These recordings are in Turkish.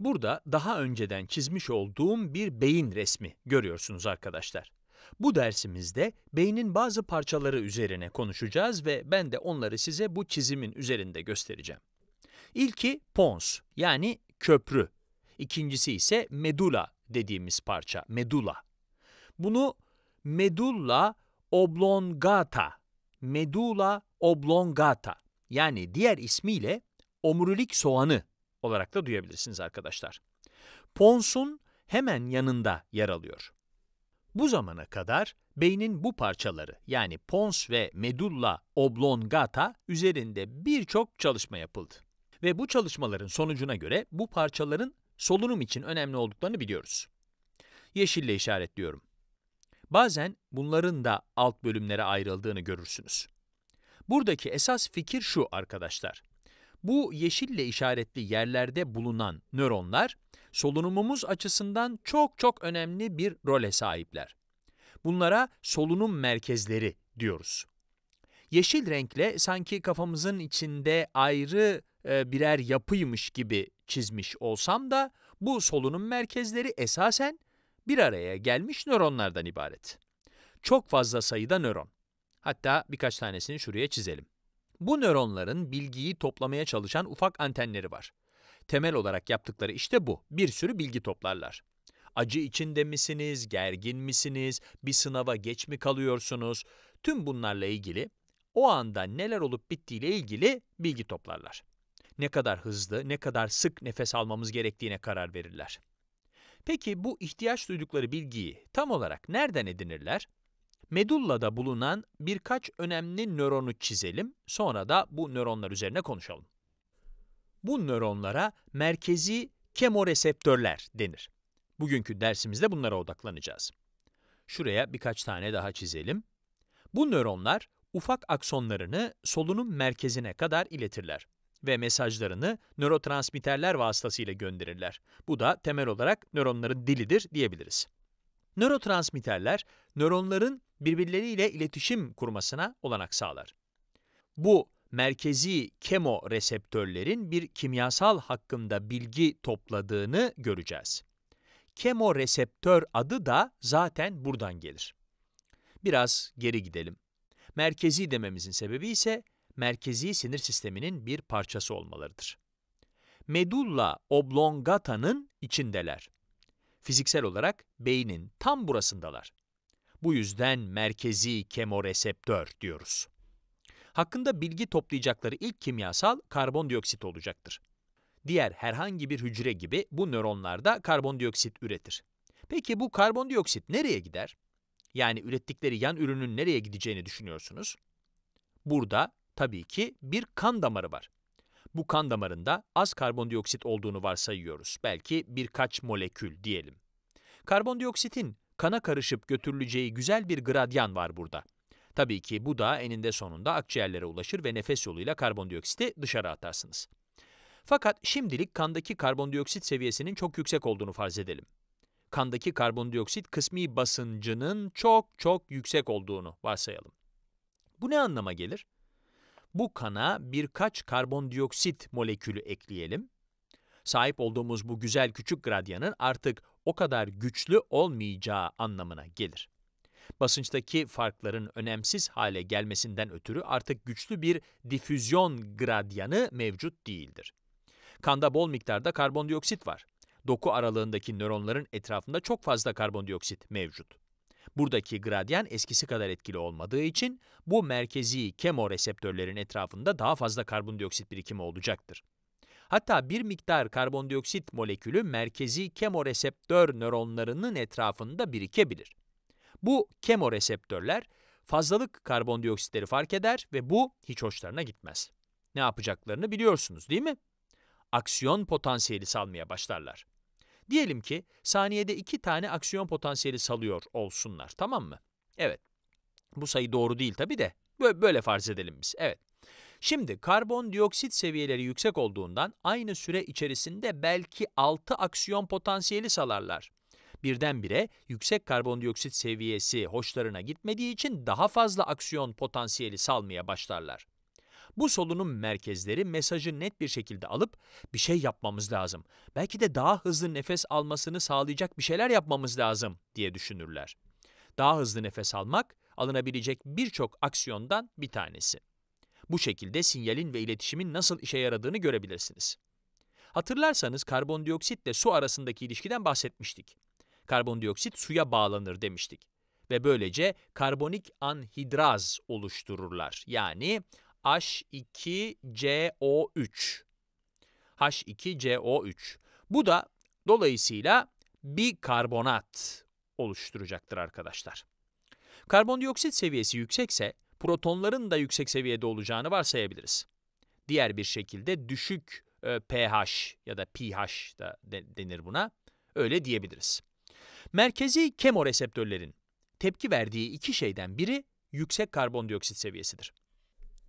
Burada daha önceden çizmiş olduğum bir beyin resmi görüyorsunuz arkadaşlar. Bu dersimizde beynin bazı parçaları üzerine konuşacağız ve ben de onları size bu çizimin üzerinde göstereceğim. İlki pons yani köprü. İkincisi ise medula dediğimiz parça, medula. Bunu medulla oblongata, medulla oblongata yani diğer ismiyle omurilik soğanı olarak da duyabilirsiniz arkadaşlar. Pons'un hemen yanında yer alıyor. Bu zamana kadar beynin bu parçaları yani pons ve medulla oblongata üzerinde birçok çalışma yapıldı. Ve bu çalışmaların sonucuna göre bu parçaların solunum için önemli olduklarını biliyoruz. Yeşille işaretliyorum. Bazen bunların da alt bölümlere ayrıldığını görürsünüz. Buradaki esas fikir şu arkadaşlar. Bu yeşille işaretli yerlerde bulunan nöronlar, solunumumuz açısından çok çok önemli bir role sahipler. Bunlara solunum merkezleri diyoruz. Yeşil renkle sanki kafamızın içinde ayrı e, birer yapıymış gibi çizmiş olsam da bu solunum merkezleri esasen bir araya gelmiş nöronlardan ibaret. Çok fazla sayıda nöron. Hatta birkaç tanesini şuraya çizelim. Bu nöronların bilgiyi toplamaya çalışan ufak antenleri var. Temel olarak yaptıkları işte bu. Bir sürü bilgi toplarlar. Acı içinde misiniz, gergin misiniz, bir sınava geç mi kalıyorsunuz? Tüm bunlarla ilgili o anda neler olup bittiğiyle ilgili bilgi toplarlar. Ne kadar hızlı, ne kadar sık nefes almamız gerektiğine karar verirler. Peki bu ihtiyaç duydukları bilgiyi tam olarak nereden edinirler? Medulla'da bulunan birkaç önemli nöronu çizelim, sonra da bu nöronlar üzerine konuşalım. Bu nöronlara merkezi kemoreseptörler denir. Bugünkü dersimizde bunlara odaklanacağız. Şuraya birkaç tane daha çizelim. Bu nöronlar ufak aksonlarını solunum merkezine kadar iletirler ve mesajlarını nörotransmitterler vasıtasıyla gönderirler. Bu da temel olarak nöronların dilidir diyebiliriz. Nörotransmitterler nöronların birbirleriyle iletişim kurmasına olanak sağlar. Bu merkezi kemoreseptörlerin bir kimyasal hakkında bilgi topladığını göreceğiz. Kemoreseptör adı da zaten buradan gelir. Biraz geri gidelim. Merkezi dememizin sebebi ise merkezi sinir sisteminin bir parçası olmalarıdır. Medulla oblongata'nın içindeler fiziksel olarak beynin tam burasındalar. Bu yüzden merkezi kemoreseptör diyoruz. Hakkında bilgi toplayacakları ilk kimyasal karbondioksit olacaktır. Diğer herhangi bir hücre gibi bu nöronlarda karbondioksit üretir. Peki bu karbondioksit nereye gider? Yani ürettikleri yan ürünün nereye gideceğini düşünüyorsunuz? Burada tabii ki bir kan damarı var. Bu kan damarında az karbondioksit olduğunu varsayıyoruz. Belki birkaç molekül diyelim. Karbondioksitin kana karışıp götürüleceği güzel bir gradyan var burada. Tabii ki bu da eninde sonunda akciğerlere ulaşır ve nefes yoluyla karbondioksiti dışarı atarsınız. Fakat şimdilik kandaki karbondioksit seviyesinin çok yüksek olduğunu farz edelim. Kandaki karbondioksit kısmi basıncının çok çok yüksek olduğunu varsayalım. Bu ne anlama gelir? Bu kana birkaç karbondioksit molekülü ekleyelim. Sahip olduğumuz bu güzel küçük gradyanın artık o kadar güçlü olmayacağı anlamına gelir. Basınçtaki farkların önemsiz hale gelmesinden ötürü artık güçlü bir difüzyon gradyanı mevcut değildir. Kanda bol miktarda karbondioksit var. Doku aralığındaki nöronların etrafında çok fazla karbondioksit mevcut. Buradaki gradyen eskisi kadar etkili olmadığı için bu merkezi kemoreseptörlerin etrafında daha fazla karbondioksit birikimi olacaktır. Hatta bir miktar karbondioksit molekülü merkezi kemoreseptör nöronlarının etrafında birikebilir. Bu kemoreseptörler fazlalık karbondioksitleri fark eder ve bu hiç hoşlarına gitmez. Ne yapacaklarını biliyorsunuz değil mi? Aksiyon potansiyeli salmaya başlarlar. Diyelim ki saniyede iki tane aksiyon potansiyeli salıyor olsunlar tamam mı? Evet. Bu sayı doğru değil tabi de böyle farz edelim biz. Evet. Şimdi karbondioksit seviyeleri yüksek olduğundan aynı süre içerisinde belki 6 aksiyon potansiyeli salarlar. Birdenbire yüksek karbondioksit seviyesi hoşlarına gitmediği için daha fazla aksiyon potansiyeli salmaya başlarlar. Bu solunum merkezleri mesajı net bir şekilde alıp bir şey yapmamız lazım. Belki de daha hızlı nefes almasını sağlayacak bir şeyler yapmamız lazım diye düşünürler. Daha hızlı nefes almak alınabilecek birçok aksiyondan bir tanesi. Bu şekilde sinyalin ve iletişimin nasıl işe yaradığını görebilirsiniz. Hatırlarsanız karbondioksitle su arasındaki ilişkiden bahsetmiştik. Karbondioksit suya bağlanır demiştik ve böylece karbonik anhidraz oluştururlar. Yani H2CO3. H2CO3. Bu da dolayısıyla bir karbonat oluşturacaktır arkadaşlar. Karbondioksit seviyesi yüksekse protonların da yüksek seviyede olacağını varsayabiliriz. Diğer bir şekilde düşük e, pH ya da pH da de, denir buna. Öyle diyebiliriz. Merkezi kemoreseptörlerin tepki verdiği iki şeyden biri yüksek karbondioksit seviyesidir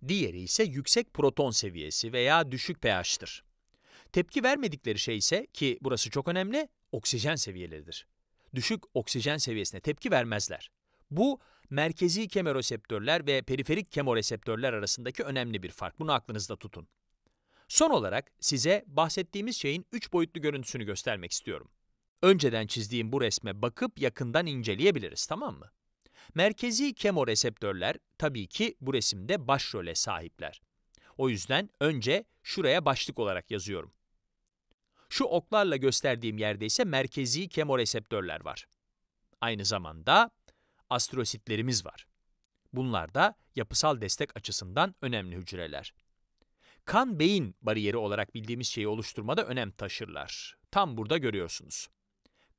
diğeri ise yüksek proton seviyesi veya düşük pH'tir. Tepki vermedikleri şey ise ki burası çok önemli, oksijen seviyeleridir. Düşük oksijen seviyesine tepki vermezler. Bu merkezi kemoreseptörler ve periferik kemoreseptörler arasındaki önemli bir fark. Bunu aklınızda tutun. Son olarak size bahsettiğimiz şeyin 3 boyutlu görüntüsünü göstermek istiyorum. Önceden çizdiğim bu resme bakıp yakından inceleyebiliriz, tamam mı? Merkezi kemoreseptörler tabii ki bu resimde başrole sahipler. O yüzden önce şuraya başlık olarak yazıyorum. Şu oklarla gösterdiğim yerde ise merkezi kemoreseptörler var. Aynı zamanda astrositlerimiz var. Bunlar da yapısal destek açısından önemli hücreler. Kan-beyin bariyeri olarak bildiğimiz şeyi oluşturmada önem taşırlar. Tam burada görüyorsunuz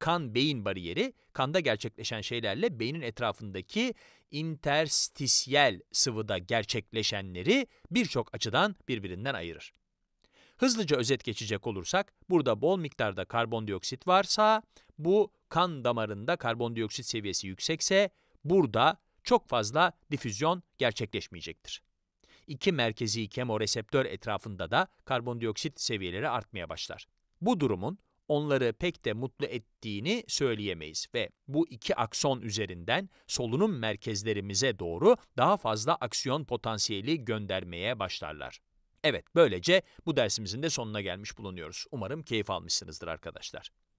kan-beyin bariyeri, kanda gerçekleşen şeylerle beynin etrafındaki interstisyel sıvıda gerçekleşenleri birçok açıdan birbirinden ayırır. Hızlıca özet geçecek olursak, burada bol miktarda karbondioksit varsa, bu kan damarında karbondioksit seviyesi yüksekse, burada çok fazla difüzyon gerçekleşmeyecektir. İki merkezi kemoreseptör etrafında da karbondioksit seviyeleri artmaya başlar. Bu durumun onları pek de mutlu ettiğini söyleyemeyiz ve bu iki akson üzerinden solunum merkezlerimize doğru daha fazla aksiyon potansiyeli göndermeye başlarlar. Evet, böylece bu dersimizin de sonuna gelmiş bulunuyoruz. Umarım keyif almışsınızdır arkadaşlar.